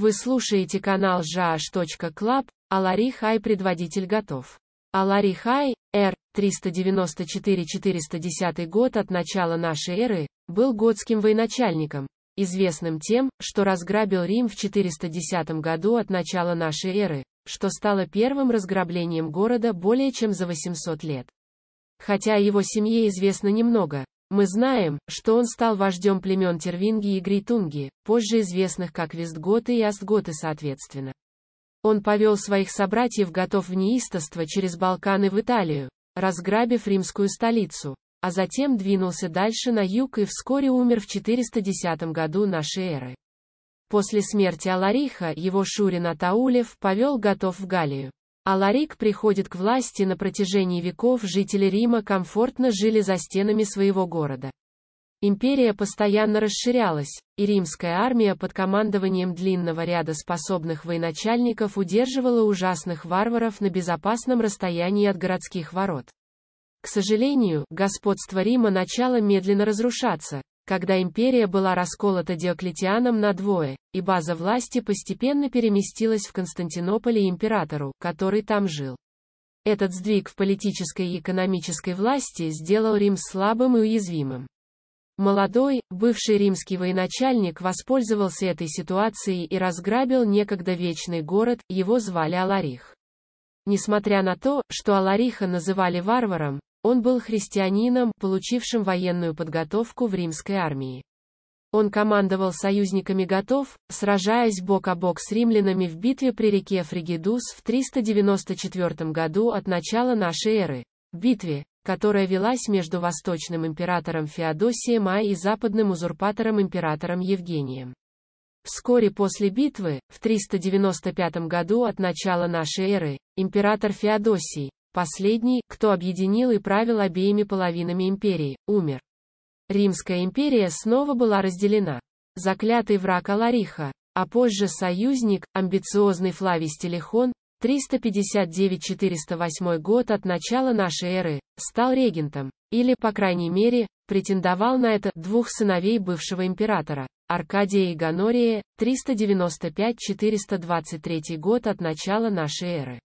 Вы слушаете канал jaash.club, Алари Хай предводитель готов. Алари Хай, Р, 394-410 год от начала нашей эры, был готским военачальником, известным тем, что разграбил Рим в 410 году от начала нашей эры, что стало первым разграблением города более чем за 800 лет. Хотя о его семье известно немного, мы знаем, что он стал вождем племен Тервинги и Грейтунги, позже известных как Вестготы и астготы, соответственно. Он повел своих собратьев готов в неистовство через Балканы в Италию, разграбив римскую столицу, а затем двинулся дальше на юг и вскоре умер в 410 году нашей эры. После смерти Алариха его Шурин Атаулев повел готов в Галлию. Аларик приходит к власти на протяжении веков жители Рима комфортно жили за стенами своего города. Империя постоянно расширялась, и римская армия под командованием длинного ряда способных военачальников удерживала ужасных варваров на безопасном расстоянии от городских ворот. К сожалению, господство Рима начало медленно разрушаться, когда империя была расколота Диоклетианом на двое, и база власти постепенно переместилась в Константинополе и императору, который там жил. Этот сдвиг в политической и экономической власти сделал Рим слабым и уязвимым. Молодой, бывший римский военачальник воспользовался этой ситуацией и разграбил некогда вечный город, его звали Аларих. Несмотря на то, что Алариха называли варваром, он был христианином, получившим военную подготовку в римской армии. Он командовал союзниками готов, сражаясь бок о бок с римлянами в битве при реке Фригидус в 394 году от начала нашей эры. Битве, которая велась между восточным императором Феодосием А и западным узурпатором императором Евгением. Вскоре после битвы, в 395 году от начала нашей эры, император Феодосий, Последний, кто объединил и правил обеими половинами империи, умер. Римская империя снова была разделена. Заклятый враг Алариха, а позже союзник, амбициозный Флавий Стелихон, 359-408 год от начала нашей эры, стал регентом, или, по крайней мере, претендовал на это двух сыновей бывшего императора, Аркадия и Гонория, 395-423 год от начала нашей эры.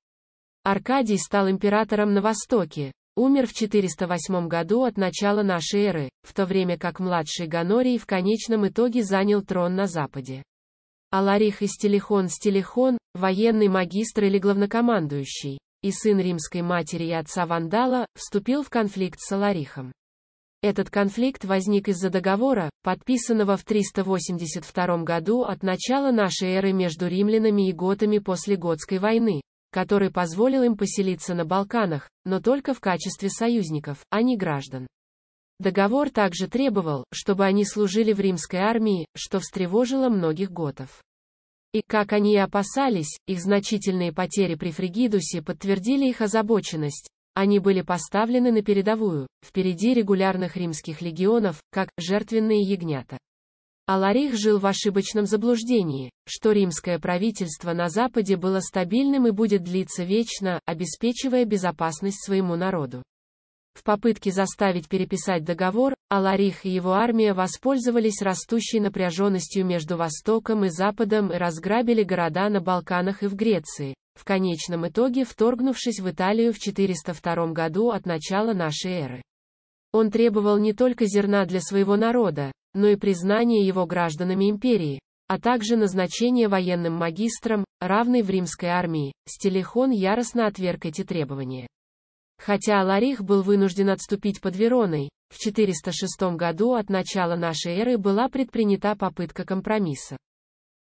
Аркадий стал императором на Востоке. Умер в 408 году от начала нашей эры, в то время как младший Гонорий в конечном итоге занял трон на Западе. Аларих и Истелихон Стелихон, военный магистр или главнокомандующий, и сын римской матери и отца Вандала, вступил в конфликт с Аларихом. Этот конфликт возник из-за договора, подписанного в 382 году от начала нашей эры между римлянами и готами после Готской войны, который позволил им поселиться на Балканах, но только в качестве союзников, а не граждан. Договор также требовал, чтобы они служили в римской армии, что встревожило многих готов. И, как они и опасались, их значительные потери при Фригидусе подтвердили их озабоченность. Они были поставлены на передовую, впереди регулярных римских легионов, как «жертвенные ягнята». Аларих жил в ошибочном заблуждении, что римское правительство на Западе было стабильным и будет длиться вечно, обеспечивая безопасность своему народу. В попытке заставить переписать договор, Аларих и его армия воспользовались растущей напряженностью между Востоком и Западом и разграбили города на Балканах и в Греции, в конечном итоге вторгнувшись в Италию в 402 году от начала нашей эры. Он требовал не только зерна для своего народа, но и признание его гражданами империи, а также назначение военным магистром, равный в римской армии. Стелихон яростно отверг эти требования. Хотя Аларих был вынужден отступить под Вероной, в 406 году от начала нашей эры была предпринята попытка компромисса.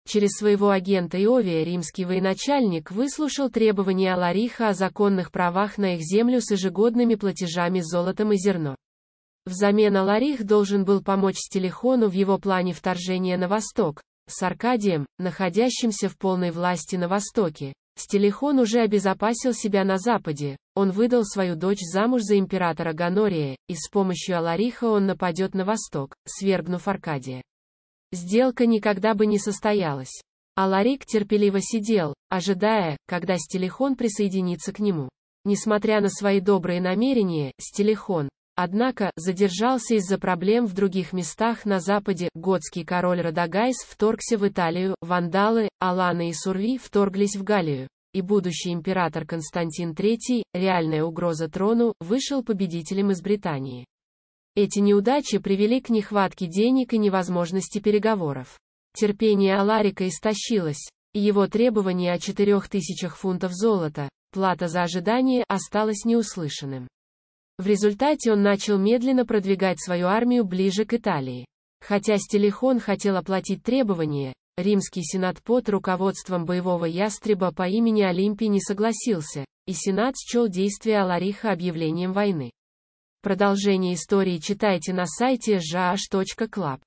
Через своего агента Иовия римский военачальник выслушал требования Алариха о законных правах на их землю с ежегодными платежами золотом и зерно. Взамен Аларих должен был помочь Стелихону в его плане вторжения на восток, с Аркадием, находящимся в полной власти на востоке. Стелихон уже обезопасил себя на Западе, он выдал свою дочь замуж за императора Ганория, и с помощью Алариха он нападет на восток, свергнув Аркадия. Сделка никогда бы не состоялась. Аларик терпеливо сидел, ожидая, когда Стелихон присоединится к нему. Несмотря на свои добрые намерения, Стелихон, Однако, задержался из-за проблем в других местах на западе, готский король Радагайс вторгся в Италию, вандалы, Аланы и Сурви вторглись в Галлию, и будущий император Константин III, реальная угроза трону, вышел победителем из Британии. Эти неудачи привели к нехватке денег и невозможности переговоров. Терпение Аларика истощилось, и его требование о 4000 фунтов золота, плата за ожидание, осталось неуслышанным. В результате он начал медленно продвигать свою армию ближе к Италии. Хотя Стелихон хотел оплатить требования, римский сенат под руководством боевого ястреба по имени Олимпий не согласился, и сенат счел действия Алариха объявлением войны. Продолжение истории читайте на сайте jh.club.